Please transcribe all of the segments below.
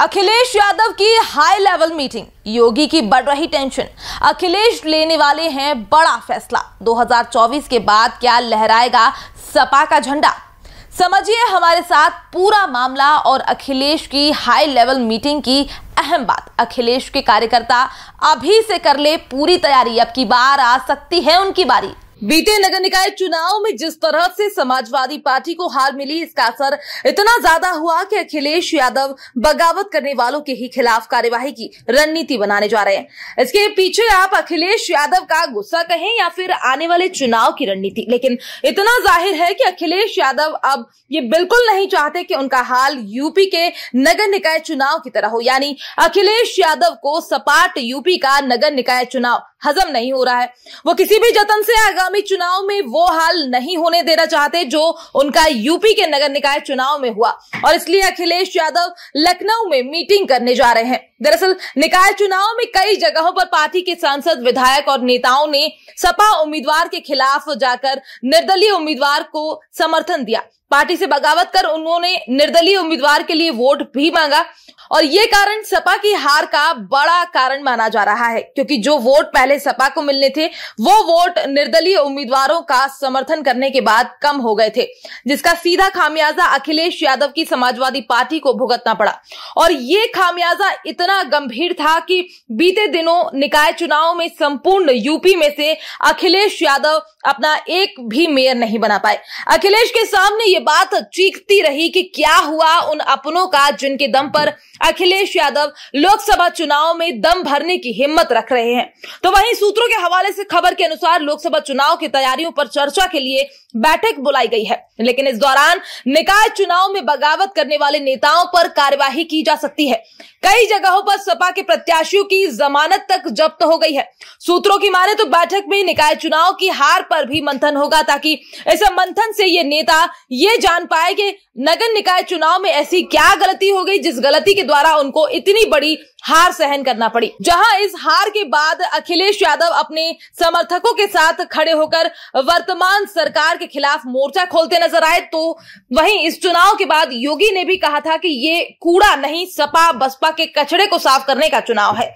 अखिलेश यादव की high level meeting योगी की बढ़ रही टेंशन अखिलेश लेने वाले हैं बड़ा फैसला 2024 के बाद क्या लहराएगा सपा का झंडा समझिए हमारे साथ पूरा मामला और अखिलेश की हाई लेवल मीटिंग की अहम बात अखिलेश के कार्यकर्ता अभी से कर ले पूरी तैयारी अब की बार आ सकती है उनकी बारी बीते नगर निकाय चुनाव में जिस तरह से समाजवादी पार्टी को हार मिली इसका असर इतना ज्यादा हुआ कि अखिलेश यादव बगावत करने वालों के ही खिलाफ कार्यवाही की रणनीति बनाने जा रहे हैं इसके पीछे आप अखिलेश यादव का गुस्सा कहें या फिर आने वाले चुनाव की रणनीति लेकिन इतना जाहिर है कि अखिलेश यादव अब ये बिल्कुल नहीं चाहते कि उनका हाल यूपी के नगर निकाय चुनाव की तरह हो यानी अखिलेश यादव को सपाट यूपी का नगर निकाय चुनाव हजम नहीं हो रहा है वो किसी भी जतन से आगामी चुनाव में वो हाल नहीं होने देना चाहते जो उनका यूपी के नगर निकाय चुनाव में हुआ और इसलिए अखिलेश यादव लखनऊ में मीटिंग करने जा रहे हैं दरअसल निकाय चुनाव में कई जगहों पर पार्टी के सांसद विधायक और नेताओं ने सपा उम्मीदवार के खिलाफ जाकर निर्दलीय उम्मीदवार को समर्थन दिया पार्टी से बगावत कर उन्होंने निर्दलीय उम्मीदवार के लिए वोट भी मांगा और ये कारण सपा की हार का बड़ा कारण माना जा रहा है क्योंकि जो वोट पहले पहले सपा को मिलने थे वो वोट निर्दलीय उम्मीदवारों का समर्थन करने के बाद कम हो गए थे जिसका सीधा खामियाजा अखिलेश यादव की समाजवादी पार्टी को भुगतना पड़ा और ये खामियाजा इतना गंभीर था कि बीते दिनों निकाय चुनाव में संपूर्ण यूपी में से अखिलेश यादव अपना एक भी मेयर नहीं बना पाए अखिलेश के सामने ये बात चीखती रही कि क्या हुआ उन अपनों का जिनके दम पर अखिलेश यादव लोकसभा चुनाव में दम भरने की हिम्मत रख रहे हैं तो वहीं सूत्रों के हवाले से खबर के अनुसार लोकसभा चुनाव की तैयारियों पर चर्चा के लिए बैठक बुलाई गई है लेकिन इस दौरान निकाय चुनाव में बगावत करने वाले नेताओं पर कार्यवाही की जा सकती है कई जगहों पर सपा के प्रत्याशियों की जमानत तक जब्त हो गई है सूत्रों की माने तो बैठक में निकाय चुनाव की हार पर भी मंथन होगा ताकि इस मंथन से ये नेता ये जान पाए कि नगर निकाय चुनाव में ऐसी क्या गलती हो गई जिस गलती के द्वारा उनको इतनी बड़ी हार सहन करना पड़ी जहां इस हार के बाद अखिलेश यादव अपने समर्थकों के साथ खड़े होकर वर्तमान सरकार के खिलाफ मोर्चा खोलते नजर आए तो वहीं इस चुनाव के बाद योगी ने भी कहा था कि ये कूड़ा नहीं सपा बसपा के कचड़े को साफ करने का चुनाव है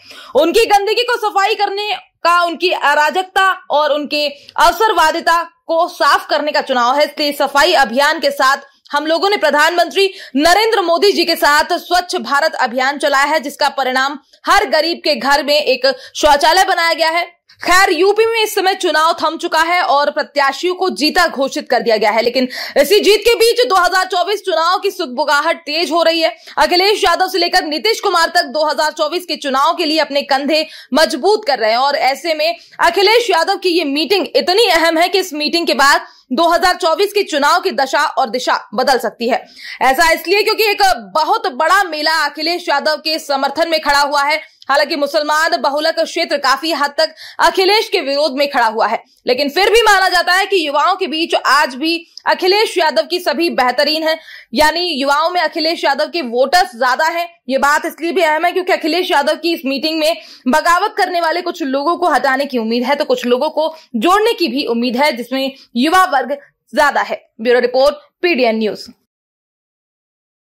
उनकी गंदगी को सफाई करने का उनकी अराजकता और उनके अवसरवादिता को साफ करने का चुनाव है इसलिए सफाई अभियान के साथ हम लोगों ने प्रधानमंत्री नरेंद्र मोदी जी के साथ स्वच्छ भारत अभियान चलाया है जिसका परिणाम हर गरीब के घर में एक शौचालय बनाया गया है खैर यूपी में इस समय चुनाव थम चुका है और प्रत्याशियों को जीता घोषित कर दिया गया है लेकिन इसी जीत के बीच 2024 चुनाव की सुखबुगाहट तेज हो रही है अखिलेश यादव से लेकर नीतीश कुमार तक 2024 के चुनाव के लिए अपने कंधे मजबूत कर रहे हैं और ऐसे में अखिलेश यादव की ये मीटिंग इतनी अहम है कि इस मीटिंग के बाद 2024 के चुनाव की दशा और दिशा बदल सकती है ऐसा इसलिए क्योंकि एक बहुत बड़ा मेला अखिलेश यादव के समर्थन में खड़ा हुआ है हालांकि मुसलमान बहुलक क्षेत्र काफी हद तक अखिलेश के विरोध में खड़ा हुआ है लेकिन फिर भी माना जाता है कि युवाओं के बीच आज भी अखिलेश यादव की सभी बेहतरीन है यानी युवाओं में अखिलेश यादव के वोटर्स ज्यादा है ये बात इसलिए भी अहम है क्योंकि अखिलेश यादव की इस मीटिंग में बगावत करने वाले कुछ लोगों को हटाने की उम्मीद है तो कुछ लोगों को जोड़ने की भी उम्मीद है जिसमें युवा वर्ग ज्यादा है ब्यूरो रिपोर्ट पीडीएन न्यूज